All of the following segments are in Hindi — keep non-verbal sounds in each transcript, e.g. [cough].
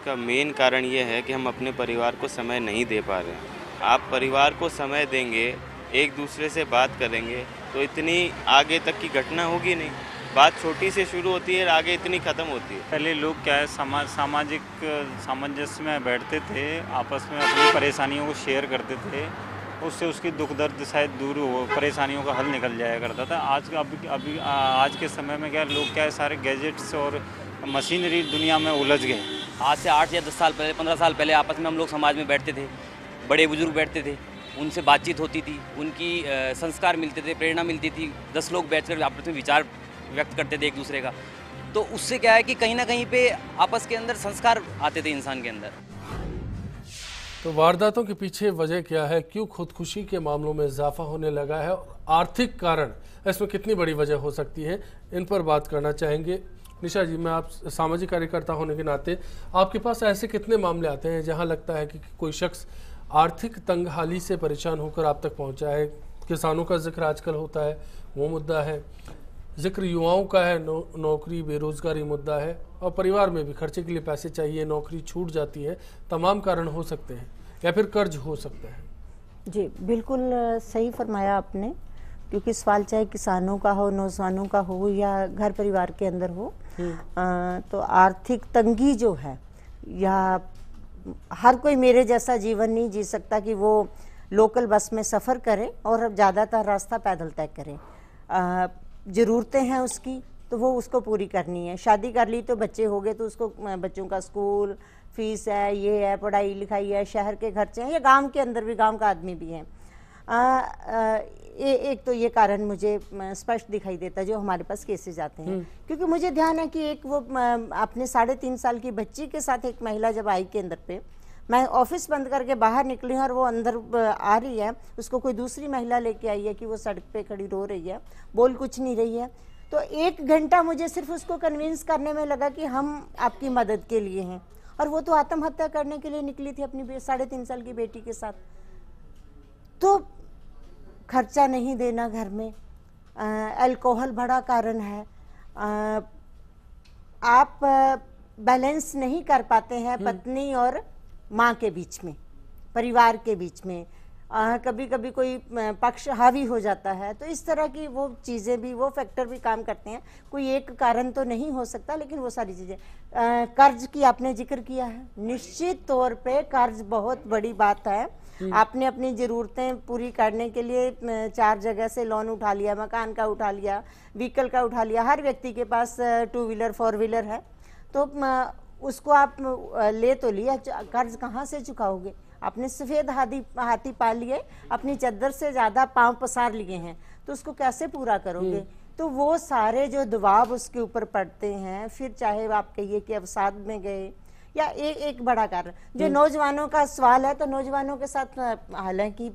इसका मेन कारण ये है कि हम अपने परिवार को समय नहीं दे पा रहे हैं आप परिवार को समय देंगे एक दूसरे से बात करेंगे तो इतनी आगे तक की घटना होगी नहीं बात छोटी से शुरू होती है और आगे इतनी ख़त्म होती है पहले लोग क्या है समाज सामाजिक सामंजस्य में बैठते थे आपस में अपनी परेशानियों को शेयर करते थे उससे उसकी दुख दर्द शायद दूर हो परेशानियों का हल निकल जाया करता था आज का अभी अभी आज के समय में क्या लोग क्या है सारे गैजेट्स और मशीनरी दुनिया में उलझ गए आज से आठ या दस साल पहले पंद्रह साल पहले आपस में हम लोग समाज में बैठते थे बड़े बुजुर्ग बैठते थे उनसे बातचीत होती थी उनकी संस्कार मिलते थे प्रेरणा मिलती थी दस लोग बैठकर आपस में विचार व्यक्त करते थे एक दूसरे का तो उससे क्या है कि कहीं ना कहीं पे आपस के अंदर संस्कार आते थे इंसान के अंदर तो वारदातों के पीछे वजह क्या है क्यों खुदकुशी के मामलों में इजाफा होने लगा है आर्थिक कारण इसमें कितनी बड़ी वजह हो सकती है इन पर बात करना चाहेंगे निशा जी मैं आप सामाजिक कार्यकर्ता होने के नाते आपके पास ऐसे कितने मामले आते हैं जहां लगता है कि कोई शख्स आर्थिक तंगहाली से परेशान होकर आप तक पहुंचा है किसानों का जिक्र आजकल होता है वो मुद्दा है जिक्र युवाओं का है नौ, नौकरी बेरोजगारी मुद्दा है और परिवार में भी खर्चे के लिए पैसे चाहिए नौकरी छूट जाती है तमाम कारण हो सकते हैं या फिर कर्ज हो सकता है जी बिल्कुल सही फरमाया आपने क्योंकि सवाल चाहे किसानों का हो नौजवानों का हो या घर परिवार के अंदर हो तो आर्थिक तंगी जो है या हर कोई मेरे जैसा जीवन नहीं जी सकता कि वो लोकल बस में सफ़र करे और अब ज़्यादातर रास्ता पैदल तय करे ज़रूरतें हैं उसकी तो वो उसको पूरी करनी है शादी कर ली तो बच्चे हो गए तो उसको बच्चों का स्कूल फीस है ये है पढ़ाई लिखाई है शहर के खर्चे हैं या गांव के अंदर भी गांव का आदमी भी है आ, आ, ए, एक तो ये कारण मुझे स्पष्ट दिखाई देता है जो हमारे पास केसेस आते हैं हम्म। क्योंकि मुझे ध्यान है कि एक वो अपने साढ़े तीन साल की बच्ची के साथ एक महिला जब आई केंद्र पे मैं ऑफिस बंद करके बाहर निकली हूँ और वो अंदर आ रही है उसको कोई दूसरी महिला लेके आई है कि वो सड़क पे खड़ी रो रही है बोल कुछ नहीं रही है तो एक घंटा मुझे सिर्फ उसको कन्विंस करने में लगा कि हम आपकी मदद के लिए हैं और वो तो आत्महत्या करने के लिए निकली थी अपनी साढ़े तीन साल की बेटी के साथ तो खर्चा नहीं देना घर में अल्कोहल बड़ा कारण है आ, आप बैलेंस नहीं कर पाते हैं हम्म। पत्नी और माँ के बीच में परिवार के बीच में आ, कभी कभी कोई पक्ष हावी हो जाता है तो इस तरह की वो चीज़ें भी वो फैक्टर भी काम करते हैं कोई एक कारण तो नहीं हो सकता लेकिन वो सारी चीज़ें कर्ज की आपने जिक्र किया है निश्चित तौर पे कर्ज बहुत बड़ी बात है हम्म। आपने अपनी ज़रूरतें पूरी करने के लिए चार जगह से लोन उठा लिया मकान का उठा लिया व्हीकल का उठा लिया हर व्यक्ति के पास टू व्हीलर फोर व्हीलर है तो उसको आप ले तो लिया कर्ज कहाँ से चुकाओगे आपने सफ़ेद हाथी हाथी पाल लिए अपनी चद्दर से ज़्यादा पाँव पसार लिए हैं तो उसको कैसे पूरा करोगे हम्म। तो वो सारे जो दबाव उसके ऊपर पड़ते हैं फिर चाहे आप कहिए कि अवसाद में गए या ए, एक बड़ा कारण जो हम्म। नौजवानों का सवाल है तो नौजवानों के साथ हालांकि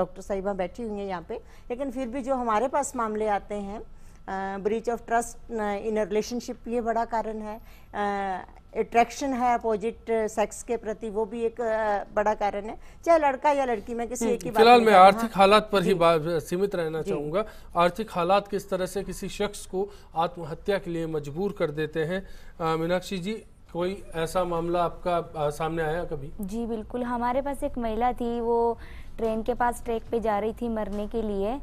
डॉक्टर साहिबा बैठी हुई हैं यहाँ पे लेकिन फिर भी जो हमारे पास मामले आते हैं breach of trust in relationship ये बड़ा कारण है अट्रैक्शन है अपोजिट सेक्स के प्रति वो भी एक बड़ा कारण है चाहे लड़का या लड़की में किसी हम्म। एक फिलहाल मैं आर्थिक हालात पर ही सीमित रहना चाहूँगा आर्थिक हालात किस तरह से किसी शख्स को आत्महत्या के लिए मजबूर कर देते हैं मीनाक्षी जी कोई ऐसा मामला आपका आ, सामने आया कभी जी बिल्कुल हमारे पास एक महिला थी वो ट्रेन के पास ट्रैक पे जा रही थी मरने के लिए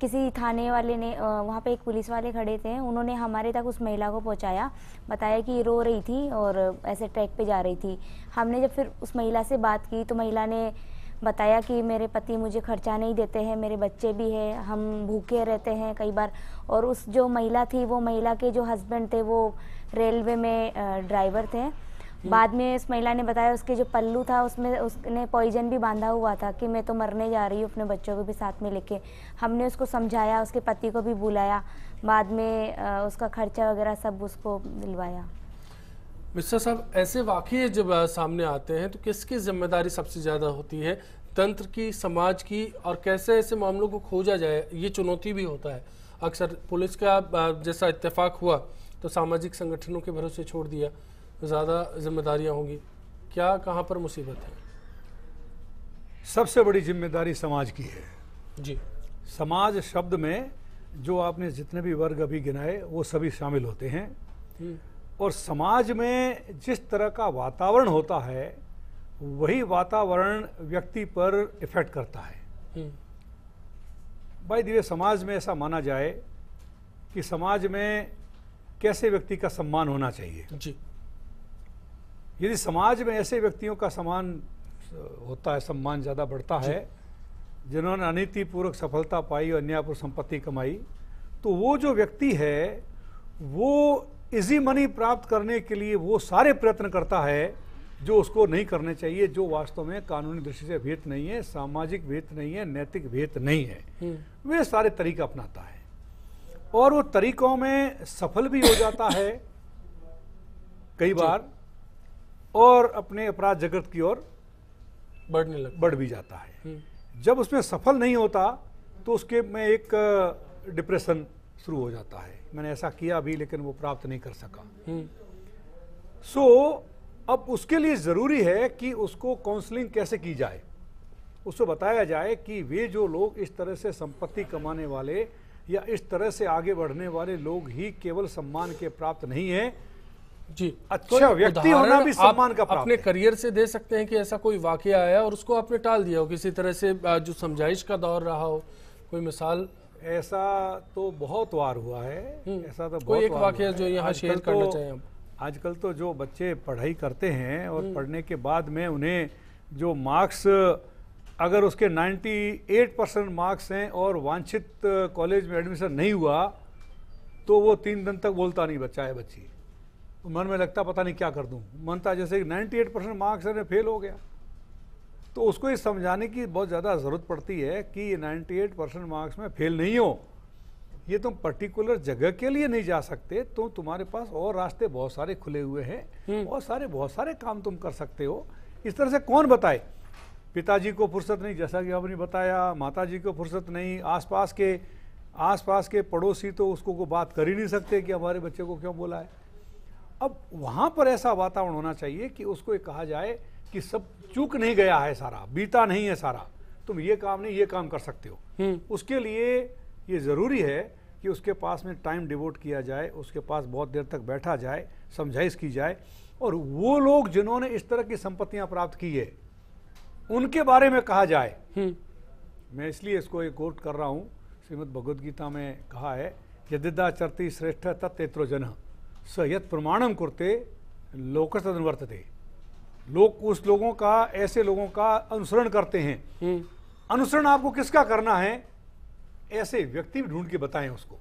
किसी थाने वाले ने वहाँ पे एक पुलिस वाले खड़े थे उन्होंने हमारे तक उस महिला को पहुँचाया बताया कि रो रही थी और ऐसे ट्रैक पे जा रही थी हमने जब फिर उस महिला से बात की तो महिला ने बताया कि मेरे पति मुझे खर्चा नहीं देते हैं मेरे बच्चे भी हैं हम भूखे रहते हैं कई बार और उस जो महिला थी वो महिला के जो हस्बैंड थे वो रेलवे में ड्राइवर थे बाद में इस महिला ने बताया उसके जो पल्लू था उसमें उसने पॉइजन भी बांधा हुआ था कि मैं तो मरने जा रही हूँ अपने बच्चों को भी साथ में लेके हमने उसको समझाया उसके पति को भी बुलाया बाद में उसका खर्चा वगैरह सब उसको दिलवाया मिस्टर साहब ऐसे वाकई जब सामने आते हैं तो किसकी जिम्मेदारी सबसे ज़्यादा होती है तंत्र की समाज की और कैसे ऐसे मामलों को खोजा जाए ये चुनौती भी होता है अक्सर पुलिस का जैसा इत्तेफाक हुआ तो सामाजिक संगठनों के भरोसे छोड़ दिया ज़्यादा जिम्मेदारियाँ होंगी क्या कहाँ पर मुसीबत है सबसे बड़ी जिम्मेदारी समाज की है जी समाज शब्द में जो आपने जितने भी वर्ग अभी गिनाए वो सभी शामिल होते हैं हम्म। और समाज में जिस तरह का वातावरण होता है वही वातावरण व्यक्ति पर इफ़ेक्ट करता है हम्म। भाई दिवे समाज में ऐसा माना जाए कि समाज में कैसे व्यक्ति का सम्मान होना चाहिए जी यदि समाज में ऐसे व्यक्तियों का सम्मान होता है सम्मान ज़्यादा बढ़ता है जिन्होंने अनितिपूर्वक सफलता पाई और अन्यायपूर्वक संपत्ति कमाई तो वो जो व्यक्ति है वो इजी मनी प्राप्त करने के लिए वो सारे प्रयत्न करता है जो उसको नहीं करने चाहिए जो वास्तव में कानूनी दृष्टि से भेद नहीं है सामाजिक भेद नहीं है नैतिक भेद नहीं है हम्म। वे सारे तरीके अपनाता है और वो तरीकों में सफल भी हो जाता है कई बार और अपने अपराध जगत की ओर बढ़ने लग बढ़ भी जाता है हम्म। जब उसमें सफल नहीं होता तो उसके में एक डिप्रेशन शुरू हो जाता है मैंने ऐसा किया भी लेकिन वो प्राप्त नहीं कर सका हम्म। सो so, अब उसके लिए ज़रूरी है कि उसको काउंसलिंग कैसे की जाए उसको बताया जाए कि वे जो लोग इस तरह से संपत्ति कमाने वाले या इस तरह से आगे बढ़ने वाले लोग ही केवल सम्मान के प्राप्त नहीं है जी अच्छा व्यक्ति होना भी सम्मान का प्राप्त अपने करियर से दे सकते हैं कि ऐसा कोई वाक्य आया और उसको आपने टाल दिया हो किसी तरह से जो समझाइश का दौर रहा हो कोई मिसाल ऐसा तो बहुत वार हुआ है हम्म, ऐसा तो कोई एक वाक्य जो यहाँ शेयर तो करना चाहिए हम आजकल तो जो बच्चे पढ़ाई करते हैं और हम्म। पढ़ने के बाद में उन्हें जो मार्क्स अगर उसके 98 परसेंट मार्क्स हैं और वांछित कॉलेज में एडमिशन नहीं हुआ तो वो तीन दिन तक बोलता नहीं बच्चा है बच्ची तो मन में लगता पता नहीं क्या कर दूँ मनता जैसे कि नाइन्टी एट परसेंट मार्क्स है फेल हो गया तो उसको ये समझाने की बहुत ज़्यादा ज़रूरत पड़ती है कि ये नाइन्टी एट परसेंट मार्क्स में फेल नहीं हो ये तुम पर्टिकुलर जगह के लिए नहीं जा सकते तो तुम्हारे पास और रास्ते बहुत सारे खुले हुए हैं हम्म। और सारे बहुत सारे काम तुम कर सकते हो इस तरह से कौन बताए पिताजी को फुर्सत नहीं जैसा कि आपने बताया माताजी को फुर्सत नहीं आसपास के आसपास के पड़ोसी तो उसको को बात कर ही नहीं सकते कि हमारे बच्चे को क्यों बोला है अब वहाँ पर ऐसा वातावरण होना चाहिए कि उसको कहा जाए कि सब चूक नहीं गया है सारा बीता नहीं है सारा तुम ये काम नहीं ये काम कर सकते हो हम्म। उसके लिए ये ज़रूरी है कि उसके पास में टाइम डिवोट किया जाए उसके पास बहुत देर तक बैठा जाए समझाइश की जाए और वो लोग जिन्होंने इस तरह की संपत्तियाँ प्राप्त की है उनके बारे में कहा जाए हम्म। मैं इसलिए इसको एक कोट कर रहा हूँ श्रीमद भगवद गीता में कहा है यदिदा चरती श्रेष्ठ तत्त्रो जन स यद प्रमाणम करते लोक तदनुवर्तते लोग उस लोगों का ऐसे लोगों का अनुसरण करते हैं हम्म। अनुसरण आपको किसका करना है ऐसे व्यक्ति ढूंढ के बताएं उसको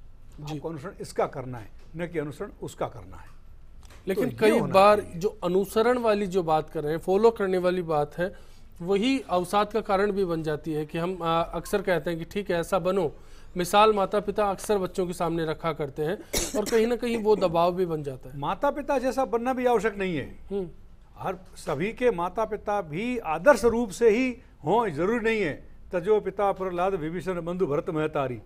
आपको अनुसरण इसका करना है न कि अनुसरण उसका करना है लेकिन तो कई बार जो अनुसरण वाली जो बात कर रहे हैं फॉलो करने वाली बात है वही अवसाद का कारण भी बन जाती है कि हम अक्सर कहते हैं कि ठीक है ऐसा बनो मिसाल माता पिता अक्सर बच्चों के सामने रखा करते हैं और कहीं ना कहीं वो दबाव भी बन जाता है माता पिता जैसा बनना भी आवश्यक नहीं है हम्म। हर सभी के माता पिता भी आदर्श रूप से ही हों जरूरी नहीं है तजो पिता प्रहलाद विभीषण बंधु भरत महतारी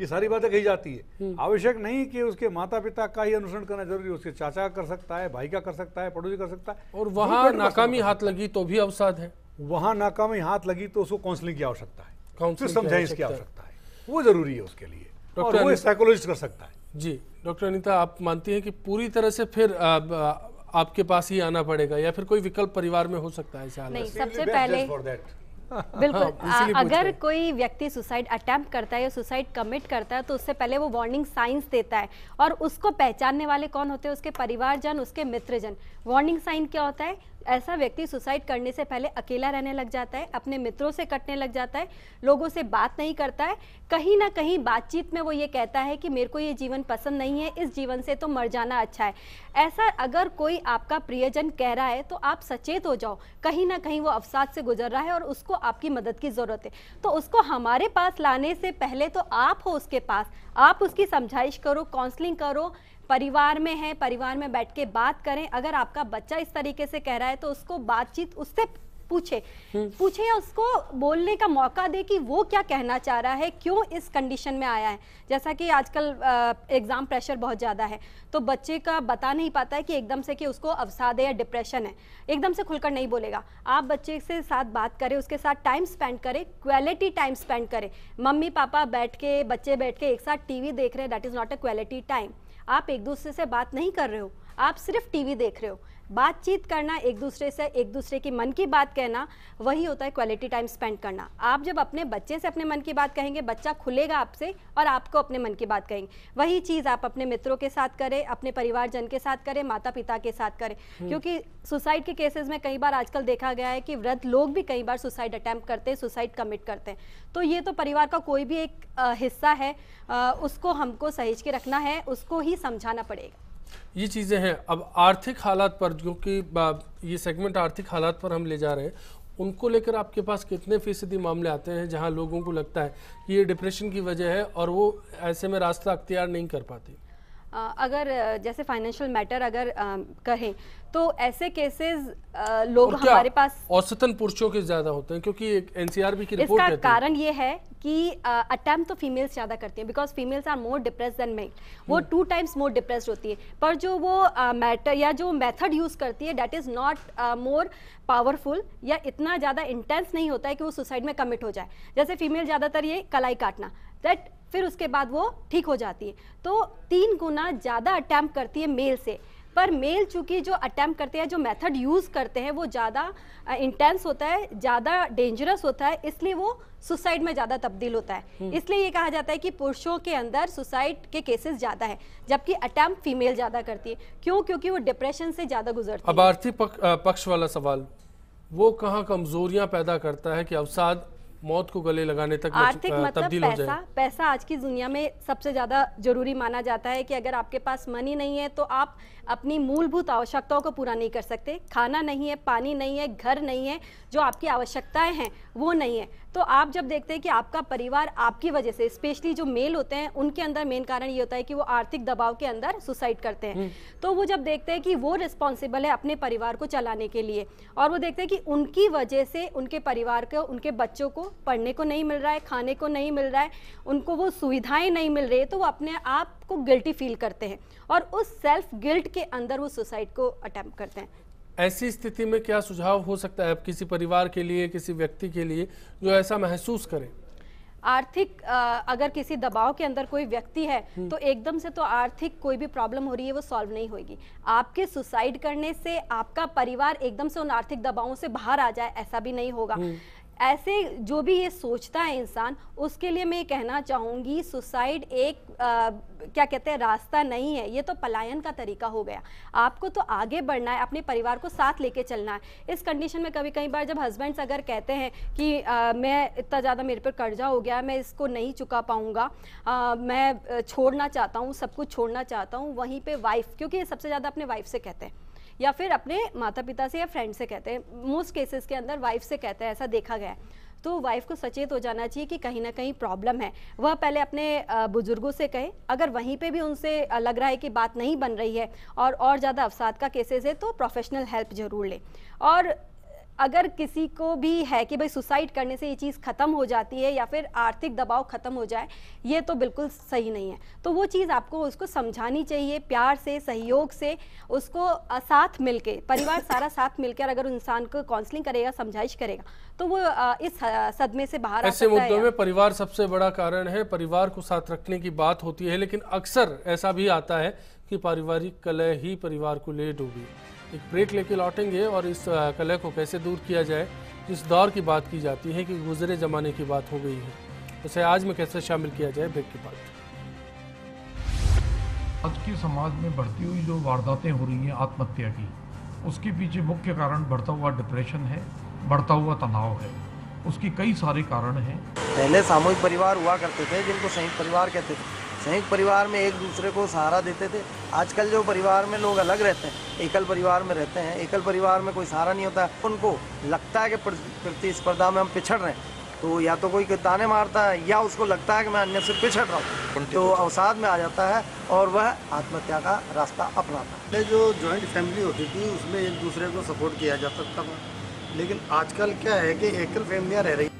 ये सारी बातें कही जाती है हम्म। आवश्यक नहीं कि उसके माता पिता का ही अनुसरण करना जरूरी है उसके चाचा कर सकता है भाई का कर सकता है पड़ोसी कर सकता है और वहां नाकामी हाथ लगी तो भी अवसाद है वहां नाकामी हाथ लगी तो उसको काउंसलिंग की आवश्यकता है फिर समझाइश की आवश्यकता है वो जरूरी है उसके लिए और वो साइकोलॉजिस्ट कर सकता है जी डॉक्टर अनिता आप मानती हैं कि पूरी तरह से फिर आपके पास ही आना पड़ेगा या फिर कोई विकल्प परिवार में हो सकता है नहीं सबसे पहले [laughs] बिल्कुल हाँ, अगर कोई व्यक्ति सुसाइड अटेम्प्ट करता है या सुसाइड कमिट करता है तो उससे पहले वो वार्निंग साइंस देता है और उसको पहचानने वाले कौन होते हैं उसके परिवारजन उसके मित्रजन वार्निंग साइन क्या होता है ऐसा व्यक्ति सुसाइड करने से पहले अकेला रहने लग जाता है अपने मित्रों से कटने लग जाता है लोगों से बात नहीं करता है कहीं ना कहीं बातचीत में वो ये कहता है कि मेरे को ये जीवन पसंद नहीं है इस जीवन से तो मर जाना अच्छा है ऐसा अगर कोई आपका प्रियजन कह रहा है तो आप सचेत हो जाओ कहीं ना कहीं वो अवसाद से गुजर रहा है और उसको आपकी मदद की ज़रूरत है तो उसको हमारे पास लाने से पहले तो आप हो उसके पास आप उसकी समझाइश करो काउंसलिंग करो परिवार में है परिवार में बैठ के बात करें अगर आपका बच्चा इस तरीके से कह रहा है तो उसको बातचीत उससे पूछे हम्म। पूछे या उसको बोलने का मौका दे कि वो क्या कहना चाह रहा है क्यों इस कंडीशन में आया है जैसा कि आजकल एग्ज़ाम प्रेशर बहुत ज़्यादा है तो बच्चे का बता नहीं पाता है कि एकदम से कि उसको अवसाद या डिप्रेशन है एकदम से खुलकर नहीं बोलेगा आप बच्चे से साथ बात करें उसके साथ टाइम स्पेंड करें क्वालिटी टाइम स्पेंड करें मम्मी पापा बैठ के बच्चे बैठ के एक साथ टीवी देख रहे हैं that is not a quality time आप एक दूसरे से बात नहीं कर रहे हो आप सिर्फ टीवी देख रहे हो बातचीत करना एक दूसरे से एक दूसरे की मन की बात कहना वही होता है क्वालिटी टाइम स्पेंड करना आप जब अपने बच्चे से अपने मन की बात कहेंगे बच्चा खुलेगा आपसे और आपको अपने मन की बात कहेंगे वही चीज़ आप अपने मित्रों के साथ करें अपने परिवारजन के साथ करें माता पिता के साथ करें हम्म। क्योंकि सुसाइड के केसेज में कई बार आजकल देखा गया है कि वृद्ध लोग भी कई बार सुसाइड अटैम्प्ट करते हैं सुसाइड कमिट करते हैं तो ये तो परिवार का कोई भी एक हिस्सा है उसको हमको सहेज के रखना है उसको ही समझाना पड़ेगा ये चीज़ें हैं अब आर्थिक हालात पर जो कि ये सेगमेंट आर्थिक हालात पर हम ले जा रहे हैं उनको लेकर आपके पास कितने फीसदी मामले आते हैं जहां लोगों को लगता है कि ये डिप्रेशन की वजह है और वो ऐसे में रास्ता अख्तियार नहीं कर पाती अगर जैसे फाइनेंशियल मैटर अगर कहें तो ऐसे केसेस लोग हमारे पास औसतन पुरुषों के ज्यादा होते हैं क्योंकि एक एनसीआरबी की रिपोर्ट इसका कारण ये है कि अटैम्प्ट तो फीमेल्स ज़्यादा करती हैं because females are more depress than male वो टू टाइम्स मोर डिप्रेस होती है पर जो वो मैटर या जो मेथड यूज़ करती है that is not more powerful या इतना ज़्यादा इंटेंस नहीं होता है कि वो सुसाइड में कमिट हो जाए जैसे फीमेल ज़्यादातर ये कलाई काटना दैट फिर उसके बाद वो ठीक हो जाती है तो तीन गुना ज़्यादा अटैम्प करती है मेल से पर मेल चूंकि जो अटैम्प्ट करते हैं जो मेथड यूज़ करते हैं वो ज़्यादा इंटेंस होता है ज़्यादा डेंजरस होता है इसलिए वो सुसाइड में ज़्यादा तब्दील होता है हम्म। इसलिए ये कहा जाता है कि पुरुषों के अंदर सुसाइड के केसेस ज़्यादा है जबकि अटैम्प्ट फीमेल ज़्यादा करती है क्यों क्योंकि वो डिप्रेशन से ज़्यादा गुजरती अब आर्थिक पक, पक्ष वाला सवाल वो कहाँ कमजोरियाँ पैदा करता है कि अवसाद मौत को गले लगाने तक आर्थिक मतलब पैसा पैसा आज की दुनिया में सबसे ज़्यादा जरूरी माना जाता है कि अगर आपके पास मनी नहीं है तो आप अपनी मूलभूत आवश्यकताओं को पूरा नहीं कर सकते खाना नहीं है पानी नहीं है घर नहीं है जो आपकी आवश्यकताएं हैं वो नहीं है तो आप जब देखते हैं कि आपका परिवार आपकी वजह से स्पेशली जो मेल होते हैं उनके अंदर मेन कारण ये होता है कि वो आर्थिक दबाव के अंदर सुसाइड करते हैं हम्म। तो वो जब देखते हैं कि वो रिस्पॉन्सिबल है अपने परिवार को चलाने के लिए और वो देखते हैं कि उनकी वजह से उनके परिवार को उनके बच्चों को पढ़ने को नहीं मिल रहा है खाने को नहीं मिल रहा है उनको वो सुविधाएं नहीं मिल रही है तो वो अपने आप को गिल्टी फील करते हैं और उस सेल्फ गिल्ट के अंदर वो सुसाइड को अटैम्प्ट करते हैं ऐसी स्थिति में क्या सुझाव हो सकता है किसी परिवार के लिए किसी व्यक्ति के लिए जो ऐसा महसूस करें आर्थिक अगर किसी दबाव के अंदर कोई व्यक्ति है हम्म। तो एकदम से तो आर्थिक कोई भी प्रॉब्लम हो रही है वो सॉल्व नहीं होगी आपके सुसाइड करने से आपका परिवार एकदम से उन आर्थिक दबावों से बाहर आ जाए ऐसा भी नहीं होगा हम्म। ऐसे जो भी ये सोचता है इंसान उसके लिए मैं ये कहना चाहूँगी सुसाइड एक आ, क्या कहते हैं रास्ता नहीं है ये तो पलायन का तरीका हो गया आपको तो आगे बढ़ना है अपने परिवार को साथ लेके चलना है इस कंडीशन में कभी कई बार जब हस्बैंड्स अगर कहते हैं कि आ, मैं इतना ज़्यादा मेरे पर कर्जा हो गया मैं इसको नहीं चुका पाऊँगा मैं छोड़ना चाहता हूँ सब कुछ छोड़ना चाहता हूँ वहीं पर वाइफ क्योंकि सबसे ज़्यादा अपने वाइफ से कहते हैं या फिर अपने माता पिता से या फ्रेंड से कहते हैं मोस्ट केसेस के अंदर वाइफ से कहते हैं ऐसा देखा गया है तो वाइफ को सचेत हो जाना चाहिए कि कहीं ना कहीं प्रॉब्लम है वह पहले अपने बुजुर्गों से कहे अगर वहीं पे भी उनसे लग रहा है कि बात नहीं बन रही है और और ज़्यादा अवसाद का केसेस है तो प्रोफेशनल हेल्प जरूर लें और अगर किसी को भी है कि भाई सुसाइड करने से ये चीज़ ख़त्म हो जाती है या फिर आर्थिक दबाव ख़त्म हो जाए ये तो बिल्कुल सही नहीं है तो वो चीज़ आपको उसको समझानी चाहिए प्यार से सहयोग से उसको साथ मिलके परिवार [laughs] सारा साथ मिलकर अगर इंसान को काउंसलिंग करेगा समझाइश करेगा तो वो इस सदमे से बाहर ऐसे मुद्दों में परिवार सबसे बड़ा कारण है परिवार को साथ रखने की बात होती है लेकिन अक्सर ऐसा भी आता है कि पारिवारिक कलह ही परिवार को ले डूबी एक ब्रेक लेके लौटेंगे और इस कलह को कैसे दूर किया जाए जिस दौर की बात की जाती है कि गुजरे ज़माने की बात हो गई है उसे आज में कैसे शामिल किया जाए ब्रेक के बाद आज के समाज में बढ़ती हुई जो वारदातें हो रही हैं आत्महत्या की उसके पीछे मुख्य कारण बढ़ता हुआ डिप्रेशन है बढ़ता हुआ तनाव है उसके कई सारे कारण हैं पहले सामूहिक परिवार हुआ करते थे जिनको संयुक्त परिवार कहते थे संयुक्त परिवार में एक दूसरे को सहारा देते थे आजकल जो परिवार में लोग अलग रहते हैं एकल परिवार में रहते हैं एकल परिवार में कोई सहारा नहीं होता उनको लगता है कि प्रतिस्पर्धा में हम पिछड़ रहे हैं तो या तो कोई ताने मारता है या उसको लगता है कि मैं अन्य से पिछड़ रहा हूँ तो अवसाद में आ जाता है और वह आत्महत्या का रास्ता अपनाता है जो जॉइंट फैमिली होती थी उसमें एक दूसरे को सपोर्ट किया जा सकता था लेकिन आजकल क्या है कि एकल फैमिलियाँ रह रही